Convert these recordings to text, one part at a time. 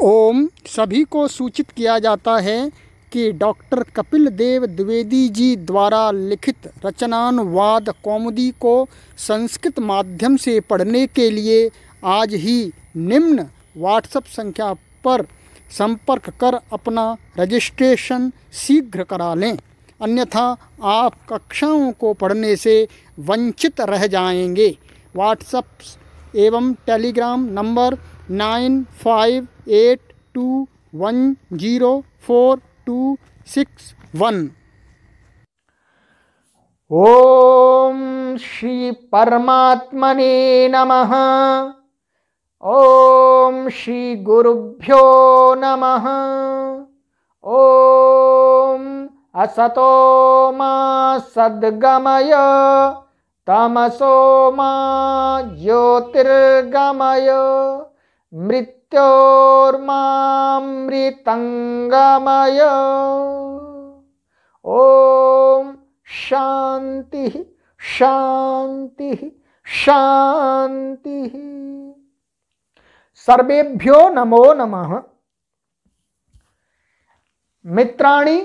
ओम सभी को सूचित किया जाता है कि डॉक्टर कपिल देव द्विवेदी जी द्वारा लिखित रचनानुवाद कौमुदी को संस्कृत माध्यम से पढ़ने के लिए आज ही निम्न व्हाट्सएप संख्या पर संपर्क कर अपना रजिस्ट्रेशन शीघ्र करा लें अन्यथा आप कक्षाओं को पढ़ने से वंचित रह जाएंगे व्हाट्सएप एवं Telegram number nine five eight two one zero four two six one ओम श्री परमात्मने नमः ओम श्री गुरुभ्यो नमः ओम असतो मा सद्गमय तमसो मा ज्योतिर्गमय मृत्योर्मामृतङ्गमय ॐ शांति शांति शांति सर्वेभ्यो नमो नमः मित्राणि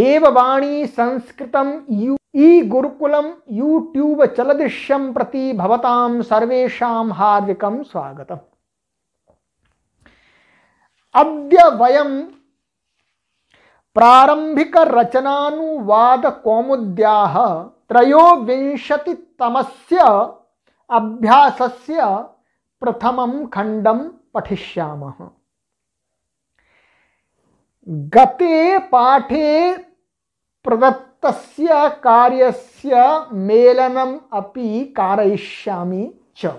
देववाणी संस्कृतम यू ई गुरुकुलम यूट्यूब चलदृश्यम प्रति भवताम सर्वेशा हार्दिकम स्वागत अद्य वयम प्रारंभिक रचनानुवाद कौमुद्याः तमस्य अभ्यासस्य प्रथमं खंडं पठिष्यामः गते पाठे प्रदत्त तस्य कार्यस्य मेलनम् अपि कारयिष्यामि च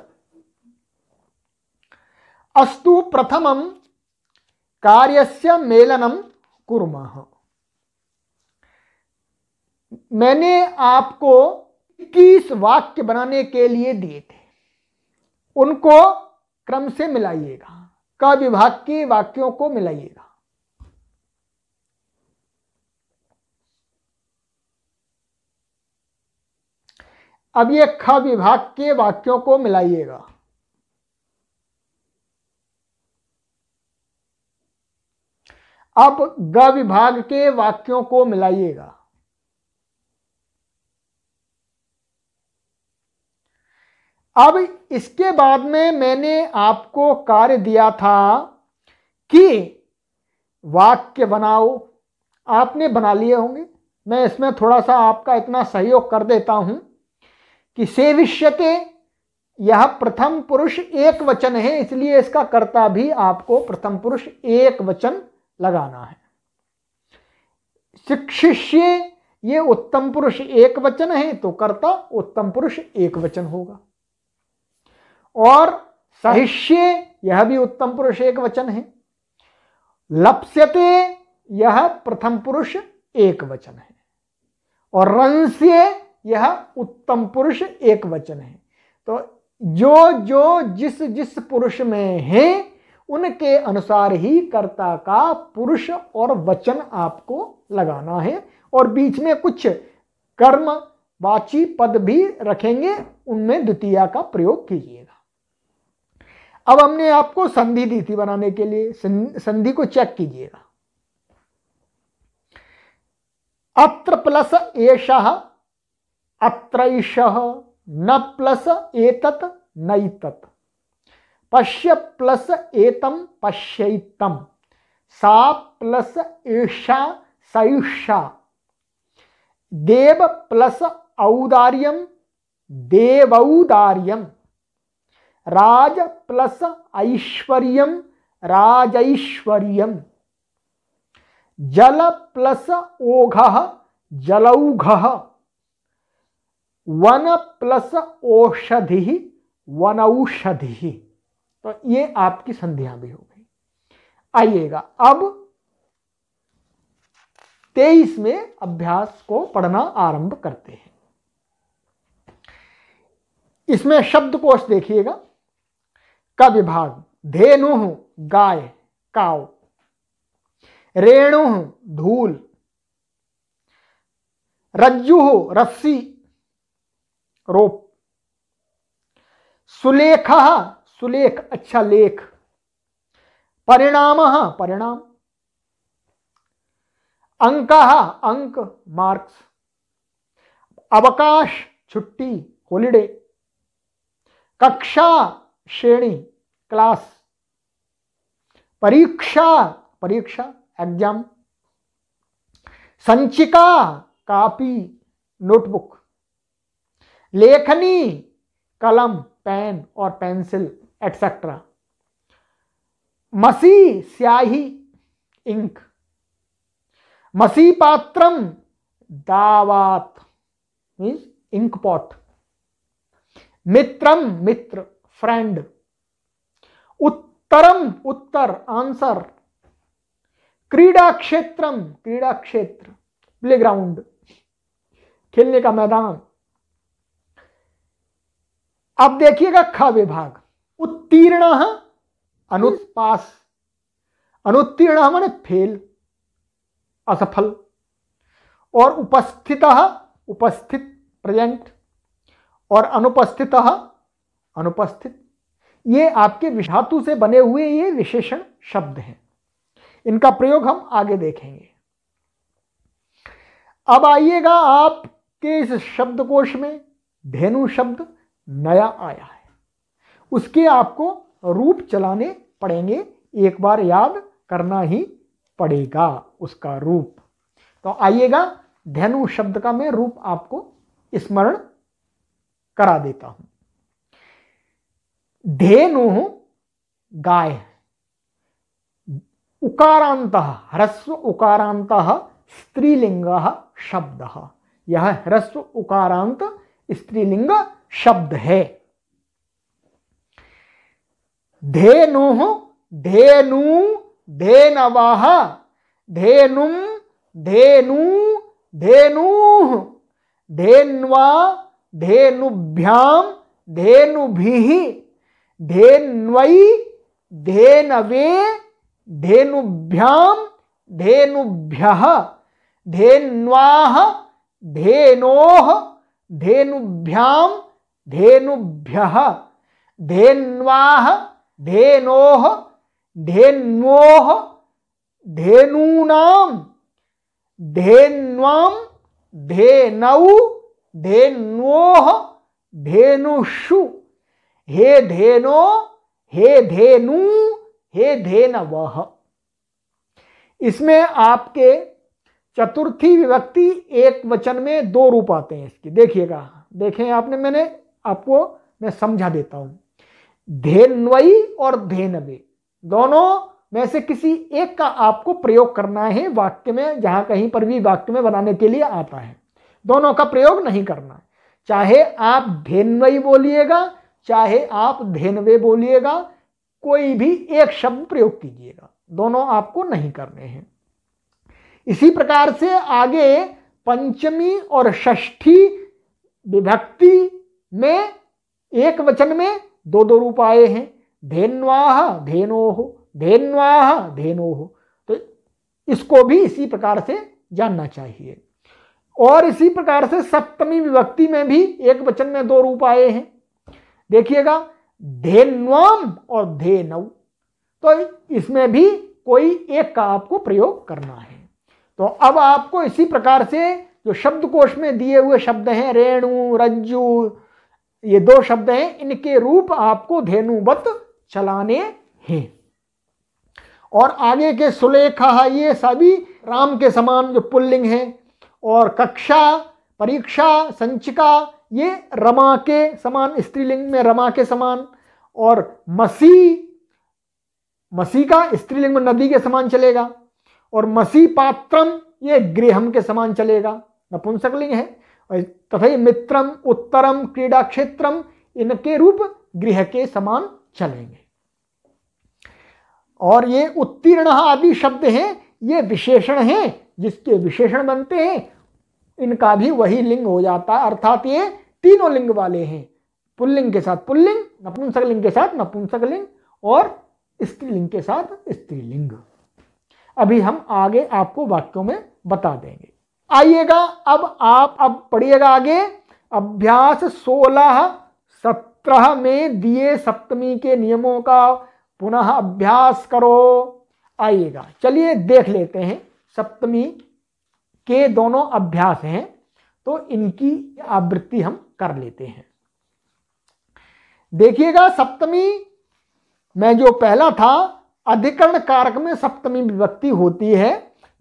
अस्तु प्रथमं कार्यस्य मेलनं कुर्मः मैंने आपको इक्कीस वाक्य बनाने के लिए दिए थे उनको क्रम से मिलाइएगा क विभाग के वाक्यों को मिलाइएगा अब ये ख विभाग के वाक्यों को मिलाइएगा अब ग विभाग के वाक्यों को मिलाइएगा अब इसके बाद में मैंने आपको कार्य दिया था कि वाक्य बनाओ आपने बना लिए होंगे मैं इसमें थोड़ा सा आपका इतना सहयोग कर देता हूं कि सेविष्यते यह प्रथम पुरुष एक वचन है इसलिए इसका कर्ता भी आपको प्रथम पुरुष एक वचन लगाना है शिक्षिष्य ये उत्तम पुरुष एक वचन है तो कर्ता उत्तम पुरुष एक वचन होगा और सहिष्य यह भी उत्तम पुरुष एक वचन है लप्स्यते यह प्रथम पुरुष एक वचन है और रंस्य यह उत्तम पुरुष एक वचन है तो जो जो जिस जिस पुरुष में है उनके अनुसार ही कर्ता का पुरुष और वचन आपको लगाना है और बीच में कुछ कर्म वाची पद भी रखेंगे उनमें द्वितीय का प्रयोग कीजिएगा अब हमने आपको संधि दी थी बनाने के लिए संधि को चेक कीजिएगा अत्र प्लस एषा अत्रैष न प्लस एतत् नैतत् पश्य प्लस एतम पश्यैतम सा प्लस एषा सैषा देव प्लस औदार्यम देवौदार्यम राज प्लस ऐश्वर्यम राजैश्वर्यम जल प्लस ओघ जलौघ वन प्लस औषधि वन औषधि तो ये आपकी संध्या भी हो गई आइएगा अब तेईस में अभ्यास को पढ़ना आरंभ करते हैं इसमें शब्दकोश देखिएगा का विभाग धेनु गाय काव रेणु धूल रज्जु रस्सी रोप सुलेख सुलेख अच्छा लेख परिणाम परिणाम अंक अंक मार्क्स अवकाश छुट्टी हॉलिडे कक्षा श्रेणी क्लास परीक्षा परीक्षा एग्जाम संचिका कापी नोटबुक लेखनी कलम पेन और पेंसिल एटसेट्रा मसी स्याही इंक मसी पात्रम दावात मीन्स इंक पॉट मित्रम मित्र फ्रेंड उत्तरम उत्तर आंसर क्रीडा क्षेत्रम क्रीडा क्षेत्र प्ले ग्राउंड खेलने का मैदान अब देखिएगा ख विभाग उत्तीर्ण अनुत्पास अनुत्तीर्ण माने फेल असफल और उपस्थित उपस्थित प्रेजेंट और अनुपस्थित अनुपस्थित ये आपके विषातु से बने हुए ये विशेषण शब्द हैं इनका प्रयोग हम आगे देखेंगे अब आइएगा आपके इस शब्दकोश में धेनु शब्द नया आया है उसके आपको रूप चलाने पड़ेंगे एक बार याद करना ही पड़ेगा उसका रूप तो आइएगा धनु शब्द का मैं रूप आपको स्मरण करा देता हूं धेनु गाय उकारांत ह्रस्व उकारांत स्त्रीलिंग शब्द यह ह्रस्व उकारांत स्त्रीलिंग शब्द है धेनु धेनु धेनवाह धेनुम धेनु धेनु धेन्वा धेनुभ्याम धेनु धेन्वै धेनवे धेनुभ्याम धेनुभ्य धेन्वाह धेनो धेनुभ्याम धेनुभ्य धेन्वाह धेनो धेन्वो धेनूना धेन्वाम धेनौ धेन्वो धेनुषु हे धेनो हे धेनु हे धेनव इसमें आपके चतुर्थी विभक्ति एक वचन में दो रूप आते हैं इसके देखिएगा देखें आपने मैंने आपको मैं समझा देता हूं धेन्वयी और धेनवे दोनों में से किसी एक का आपको प्रयोग करना है वाक्य में जहां कहीं पर भी वाक्य में बनाने के लिए आता है दोनों का प्रयोग नहीं करना चाहे आप धेनवई बोलिएगा चाहे आप धेनवे बोलिएगा कोई भी एक शब्द प्रयोग कीजिएगा दोनों आपको नहीं करने हैं इसी प्रकार से आगे पंचमी और षष्ठी विभक्ति में एक वचन में दो दो रूप आए हैं धेन्वाह धेनोह धेन्वाह धेनोह तो इसको भी इसी प्रकार से जानना चाहिए और इसी प्रकार से सप्तमी विभक्ति में भी एक वचन में दो रूप आए हैं देखिएगा धेन्वाम और धेनव तो इसमें भी कोई एक का आपको प्रयोग करना है तो अब आपको इसी प्रकार से जो शब्दकोश में दिए हुए शब्द हैं रेणु रज्जु ये दो शब्द हैं इनके रूप आपको धेनुवत चलाने हैं और आगे के सुलेखा ये सभी राम के समान जो पुल्लिंग हैं और कक्षा परीक्षा संचिका ये रमा के समान स्त्रीलिंग में रमा के समान और मसी मसी का स्त्रीलिंग में नदी के समान चलेगा और मसी पात्रम ये गृहम के समान चलेगा नपुंसकलिंग है और तथा मित्रम उत्तरम क्रीड़ा क्षेत्रम इनके रूप गृह के समान चलेंगे और ये उत्तीर्ण आदि शब्द हैं ये विशेषण हैं जिसके विशेषण बनते हैं इनका भी वही लिंग हो जाता है अर्थात ये तीनों लिंग वाले हैं पुल्लिंग के साथ पुल्लिंग नपुंसकलिंग के साथ नपुंसकलिंग और स्त्रीलिंग के साथ स्त्रीलिंग अभी हम आगे आपको वाक्यों में बता देंगे आइएगा अब आप अब पढ़िएगा आगे अभ्यास सोलह सत्रह में दिए सप्तमी के नियमों का पुनः अभ्यास करो आइएगा चलिए देख लेते हैं सप्तमी के दोनों अभ्यास हैं तो इनकी आवृत्ति हम कर लेते हैं देखिएगा सप्तमी में जो पहला था अधिकरण कारक में सप्तमी विभक्ति होती है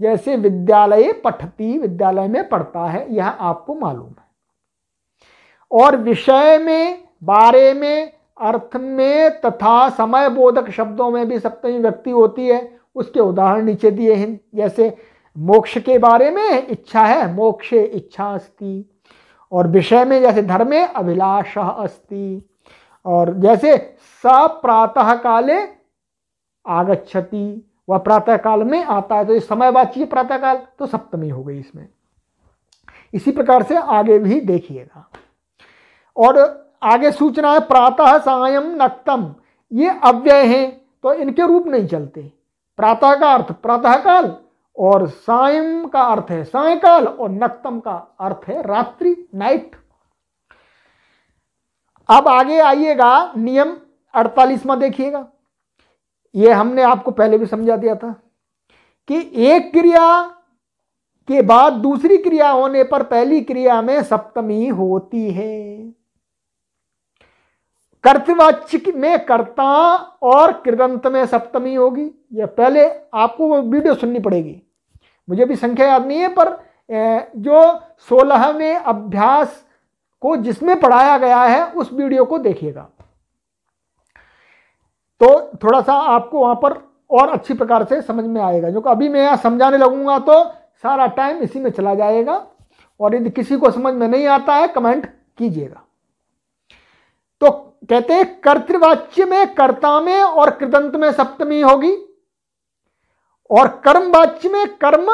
जैसे विद्यालय पठती विद्यालय में पढ़ता है यह आपको मालूम है और विषय में बारे में अर्थ में तथा समय बोधक शब्दों में भी सप्तमी व्यक्ति होती है उसके उदाहरण नीचे दिए हैं जैसे मोक्ष के बारे में इच्छा है मोक्षे इच्छा अस्ति और विषय में जैसे धर्म अभिलाष अस्ति और जैसे स प्रातः काले आगच्छति वह प्रातः काल में आता है तो इस समय बात चाहिए प्रातः काल तो सप्तमी हो गई इसमें इसी प्रकार से आगे भी देखिएगा और आगे सूचना है प्रातः सायम नक्तम ये अव्यय हैं तो इनके रूप नहीं चलते प्रातः का अर्थ प्रातः काल और सायम का अर्थ है सायकाल और नक्तम का अर्थ है रात्रि नाइट अब आगे आइएगा नियम अड़तालीसवा देखिएगा ये हमने आपको पहले भी समझा दिया था कि एक क्रिया के बाद दूसरी क्रिया होने पर पहली क्रिया में सप्तमी होती है कर्तवाच्य में कर्ता और कृदंत में सप्तमी होगी या पहले आपको वो वीडियो सुननी पड़ेगी मुझे भी संख्या याद नहीं है पर जो सोलहवें अभ्यास को जिसमें पढ़ाया गया है उस वीडियो को देखिएगा तो थोड़ा सा आपको वहाँ पर और अच्छी प्रकार से समझ में आएगा जो अभी मैं यहाँ समझाने लगूंगा तो सारा टाइम इसी में चला जाएगा और यदि किसी को समझ में नहीं आता है कमेंट कीजिएगा तो कहते हैं कर्तृवाच्य में कर्ता में और कृदंत में सप्तमी होगी और कर्मवाच्य में कर्म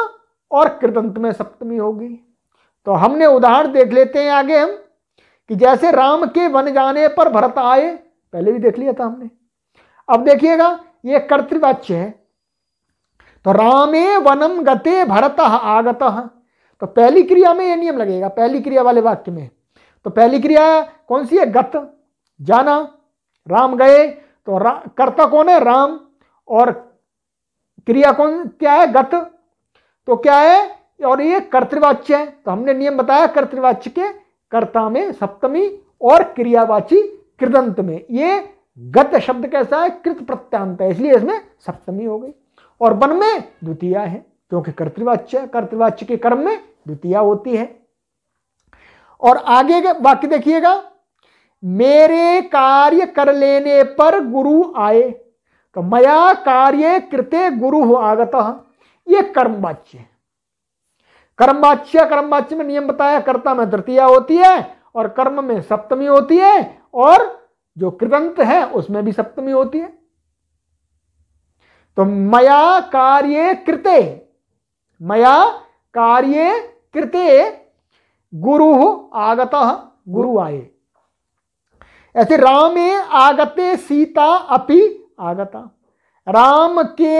और कृदंत में सप्तमी होगी तो हमने उदाहरण देख लेते हैं आगे हम कि जैसे राम के वन जाने पर भरत आए पहले भी देख लिया था हमने अब देखिएगा ये कर्तृवाच्य है तो रामे वनम गते भरत आगत तो पहली क्रिया में ये नियम लगेगा पहली क्रिया वाले वाक्य में तो पहली क्रिया कौन सी है गत जाना राम गए तो रा, कर्ता कौन है राम और क्रिया कौन क्या है गत तो क्या है और ये कर्तृवाच्य है तो हमने नियम बताया कर्तृवाच्य के कर्ता में सप्तमी और क्रियावाची कृदंत में ये गत शब्द कैसा है कृत प्रत्यांत है इसलिए इसमें सप्तमी हो गई और वन में द्वितीय है क्योंकि कर्तृवाच्य कर्तृवाच्य के कर्म में द्वितीय होती है और आगे के वाक्य देखिएगा मेरे कार्य कर लेने पर गुरु आए तो मया कार्य कृते गुरु हो आगत ये कर्मवाच्य है कर्मवाच्य कर्मवाच्य में नियम बताया कर्ता में तृतीया होती है और कर्म में सप्तमी होती है और जो कृतंत है उसमें भी सप्तमी होती है तो मया कार्य कृते मया कार्य कृते गुरु आगत गुरु आए ऐसे रामे आगते सीता अपि आगता राम के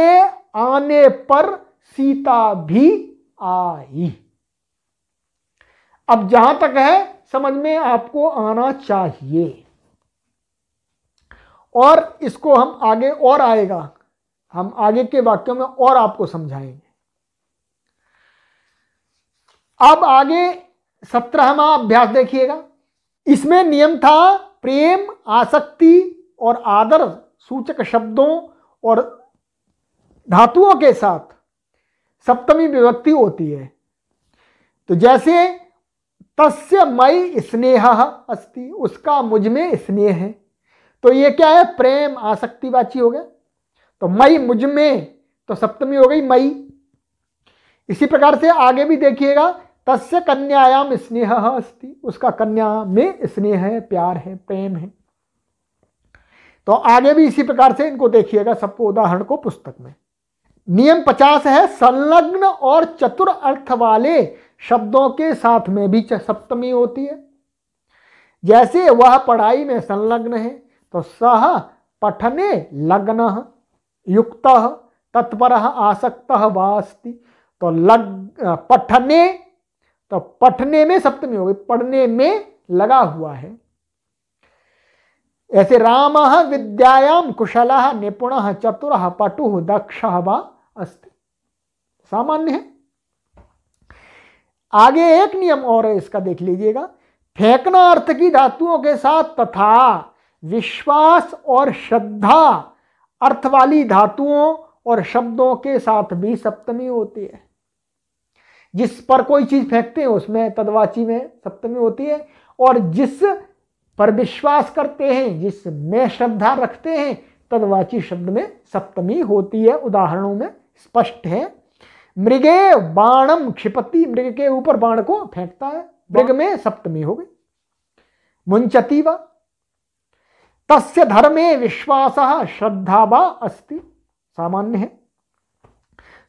आने पर सीता भी आई अब जहां तक है समझ में आपको आना चाहिए और इसको हम आगे और आएगा हम आगे के वाक्यों में और आपको समझाएंगे अब आगे सत्रहवा अभ्यास देखिएगा इसमें नियम था प्रेम आसक्ति और आदर सूचक शब्दों और धातुओं के साथ सप्तमी विभक्ति होती है तो जैसे तस्य मई स्नेह अस्ति उसका मुझ में स्नेह है तो ये क्या है प्रेम आसक्तिवाची हो गया तो मई मुझ में तो सप्तमी हो गई मई इसी प्रकार से आगे भी देखिएगा तस्य कन्यायाम स्नेह अस्ति उसका कन्या में स्नेह है प्यार है प्रेम है तो आगे भी इसी प्रकार से इनको देखिएगा सबको उदाहरण को पुस्तक में नियम पचास है संलग्न और चतुर अर्थ वाले शब्दों के साथ में भी सप्तमी होती है जैसे वह पढ़ाई में संलग्न है तो सह पठने लग्न युक्त तत्पर आसक्त वास्ती तो लग पठने तो पठने में सप्तमी हो गई पढ़ने में लगा हुआ है ऐसे राम विद्यायाम कुशल निपुण चतुर पटु दक्ष व अस्ति सामान्य है आगे एक नियम और इसका देख लीजिएगा फेंकना अर्थ की धातुओं के साथ तथा विश्वास और श्रद्धा अर्थ वाली धातुओं और शब्दों के साथ भी सप्तमी होती है जिस पर कोई चीज फेंकते हैं उसमें तदवाची में सप्तमी होती है और जिस पर विश्वास करते हैं जिसमें श्रद्धा रखते हैं तदवाची शब्द में सप्तमी होती है उदाहरणों में स्पष्ट है मृगे बाणम क्षिपति मृग के ऊपर बाण को फेंकता है मृग में सप्तमी हो गई मुंचती व तस्य धर्मे विश्वास श्रद्धा वा अस्ति सामान्य है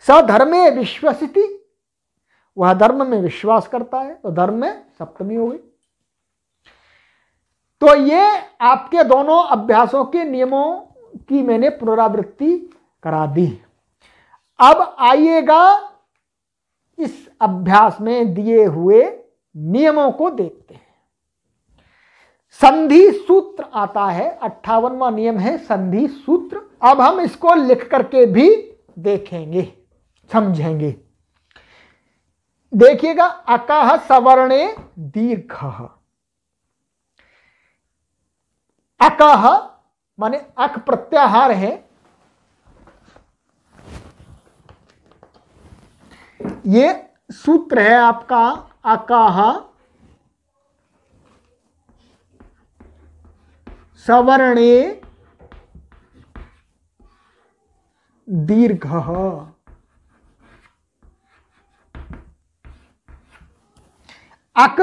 स धर्मे विश्वसिति वह धर्म में विश्वास करता है तो धर्म में सप्तमी हो गई तो ये आपके दोनों अभ्यासों के नियमों की मैंने पुनरावृत्ति करा दी अब आइएगा इस अभ्यास में दिए हुए नियमों को देखते हैं संधि सूत्र आता है अट्ठावनवा नियम है संधि सूत्र अब हम इसको लिख करके भी देखेंगे समझेंगे देखिएगा अकाह सवर्णे दीर्घ अकाह माने अक प्रत्याहार है ये सूत्र है आपका अकाहा सवर्णे दीर्घ अक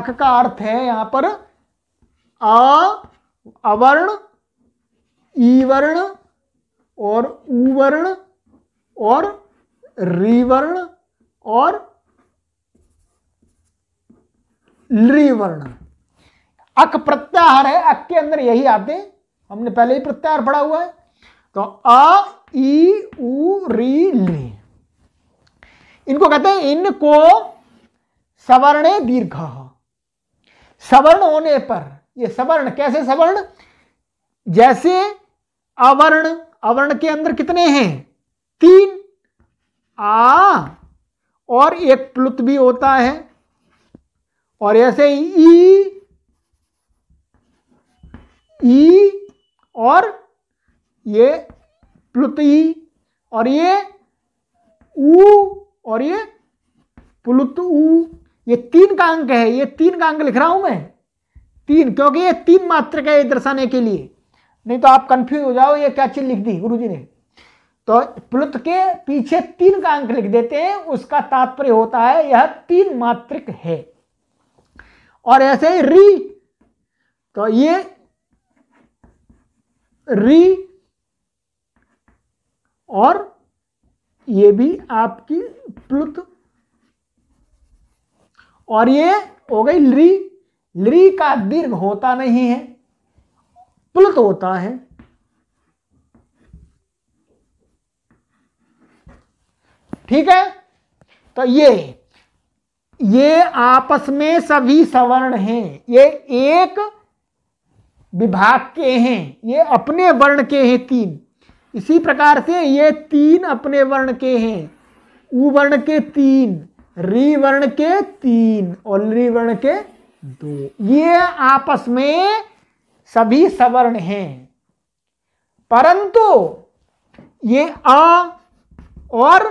अक का अर्थ है यहां पर अ अवर्ण ईवर्ण और उवर्ण और रिवर्ण और लिवर्ण अक प्रत्याहार है अक के अंदर यही आते हैं हमने पहले ही प्रत्याहार पढ़ा हुआ है तो अ ई उ री ली इनको कहते हैं इनको सवर्ण दीर्घ सवर्ण होने पर ये सवर्ण कैसे सवर्ण जैसे अवर्ण अवर्ण के अंदर कितने हैं तीन आ और एक प्लुत भी होता है और ऐसे ही ई ई और ये प्लुतई और ये ऊ और ये प्लुत ऊ ये तीन का अंक है ये तीन का अंक लिख रहा हूं मैं तीन क्योंकि ये तीन मात्र का दर्शाने के लिए नहीं तो आप कंफ्यूज हो जाओ ये क्या चीज लिख दी गुरु जी ने तो प्लुत के पीछे तीन का अंक लिख देते हैं उसका तात्पर्य होता है यह तीन मात्रिक है और ऐसे ही री तो ये री और ये भी आपकी प्लुत और ये हो गई ली ली का दीर्घ होता नहीं है प्लुत होता है ठीक है तो ये ये आपस में सभी सवर्ण हैं ये एक विभाग के हैं ये अपने वर्ण के हैं तीन इसी प्रकार से ये तीन अपने वर्ण के हैं उ वर्ण के तीन री वर्ण के तीन और री वर्ण के दो ये आपस में सभी सवर्ण हैं परंतु ये अ और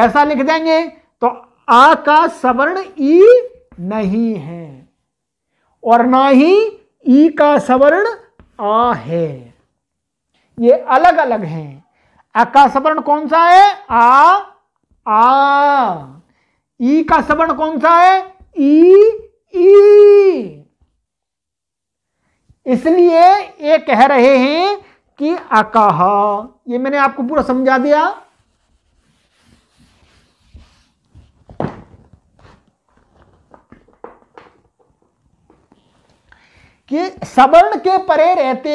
ऐसा लिख देंगे तो आ का सवर्ण ई नहीं है और ना ही ई का सवर्ण आ है ये अलग अलग हैं अ का सवर्ण कौन सा है आ आ ई का सवर्ण कौन सा है ई ई इसलिए ये कह रहे हैं कि अकाहा ये मैंने आपको पूरा समझा दिया कि सवर्ण के परे रहते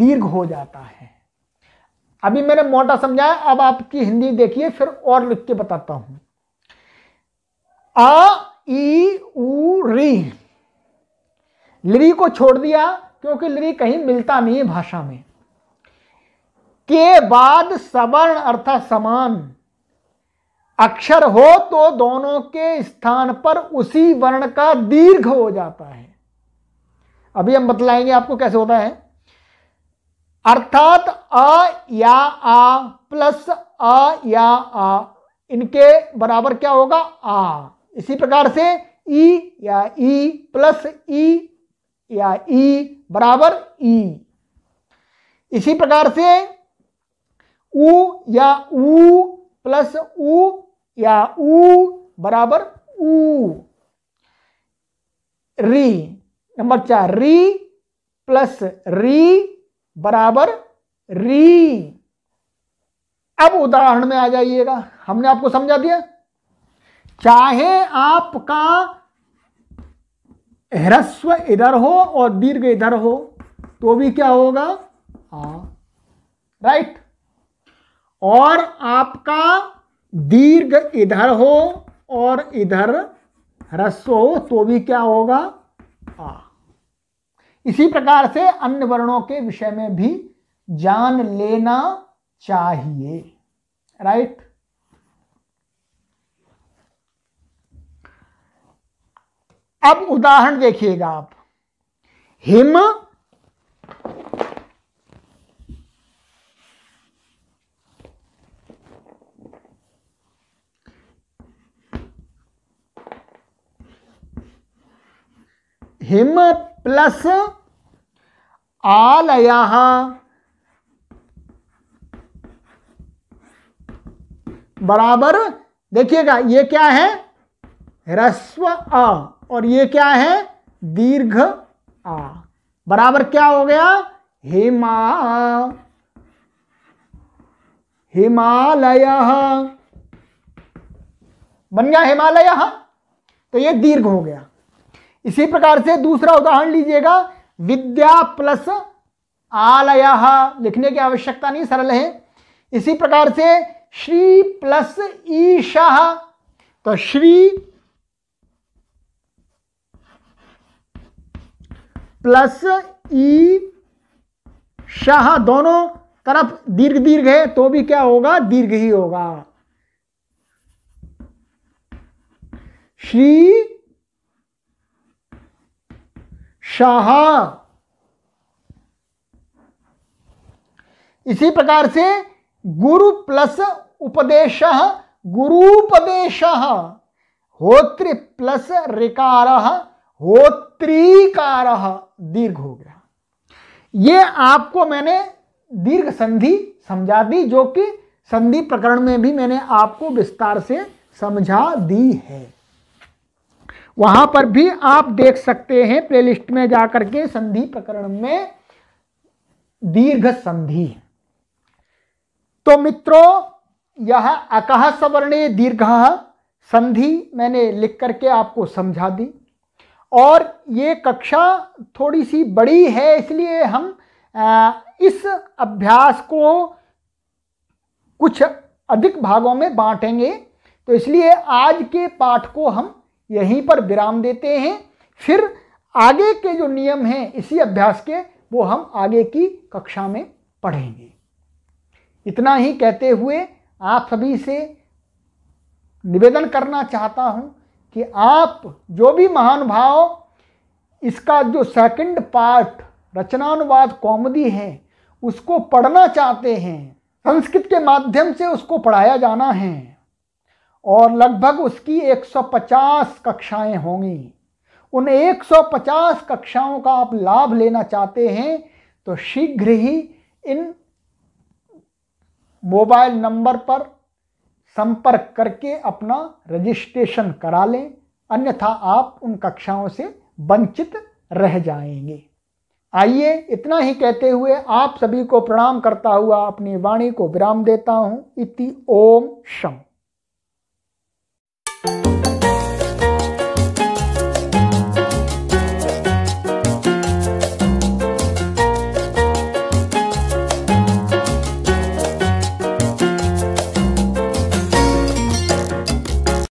दीर्घ हो जाता है अभी मैंने मोटा समझाया अब आपकी हिंदी देखिए फिर और लिख के बताता हूं आ ई ऊ री लिरी को छोड़ दिया क्योंकि लिरी कहीं मिलता नहीं है भाषा में के बाद सवर्ण अर्थात समान अक्षर हो तो दोनों के स्थान पर उसी वर्ण का दीर्घ हो जाता है अभी हम बतलाएंगे आपको कैसे होता है अर्थात अ या आ प्लस अ या आ इनके बराबर क्या होगा आ इसी प्रकार से ई या ई प्लस ई या ई बराबर ई इसी प्रकार से ऊ या ऊ प्लस ऊ या ऊ बराबर ऊ री नंबर चार री प्लस री बराबर री अब उदाहरण में आ जाइएगा हमने आपको समझा दिया चाहे आपका ह्रस्व इधर हो और दीर्घ इधर हो तो भी क्या होगा हा राइट और आपका दीर्घ इधर हो और इधर ह्रस्व हो तो भी क्या होगा आ हाँ। इसी प्रकार से अन्य वर्णों के विषय में भी जान लेना चाहिए राइट अब उदाहरण देखिएगा आप हिम हिम प्लस आलया बराबर देखिएगा ये क्या है रस्व आ और ये क्या है दीर्घ आ बराबर क्या हो गया हिमा हिमालय बन गया हिमालय तो ये दीर्घ हो गया इसी प्रकार से दूसरा उदाहरण लीजिएगा विद्या प्लस आलय लिखने की आवश्यकता नहीं सरल है इसी प्रकार से श्री प्लस ईशा तो श्री प्लस ई शाह दोनों तरफ दीर्घ दीर्घ है तो भी क्या होगा दीर्घ ही होगा श्री शाह इसी प्रकार से गुरु प्लस उपदेश गुरुपदेश होत्र प्लस रिकार होत्रीकार दीर्घ हो गया ये आपको मैंने दीर्घ संधि समझा दी जो कि संधि प्रकरण में भी मैंने आपको विस्तार से समझा दी है वहां पर भी आप देख सकते हैं प्लेलिस्ट में जाकर के संधि प्रकरण में दीर्घ संधि तो मित्रों यह अकह सवर्णे दीर्घ संधि मैंने लिख करके आपको समझा दी और ये कक्षा थोड़ी सी बड़ी है इसलिए हम इस अभ्यास को कुछ अधिक भागों में बांटेंगे तो इसलिए आज के पाठ को हम यहीं पर विराम देते हैं फिर आगे के जो नियम हैं इसी अभ्यास के वो हम आगे की कक्षा में पढ़ेंगे इतना ही कहते हुए आप सभी से निवेदन करना चाहता हूँ कि आप जो भी महान भाव इसका जो सेकंड पार्ट रचनानुवाद कॉमेडी है उसको पढ़ना चाहते हैं संस्कृत के माध्यम से उसको पढ़ाया जाना है और लगभग उसकी 150 कक्षाएं होंगी उन 150 कक्षाओं का आप लाभ लेना चाहते हैं तो शीघ्र ही इन मोबाइल नंबर पर संपर्क करके अपना रजिस्ट्रेशन करा लें अन्यथा आप उन कक्षाओं से वंचित रह जाएंगे आइए इतना ही कहते हुए आप सभी को प्रणाम करता हुआ अपनी वाणी को विराम देता हूँ इति ओम शम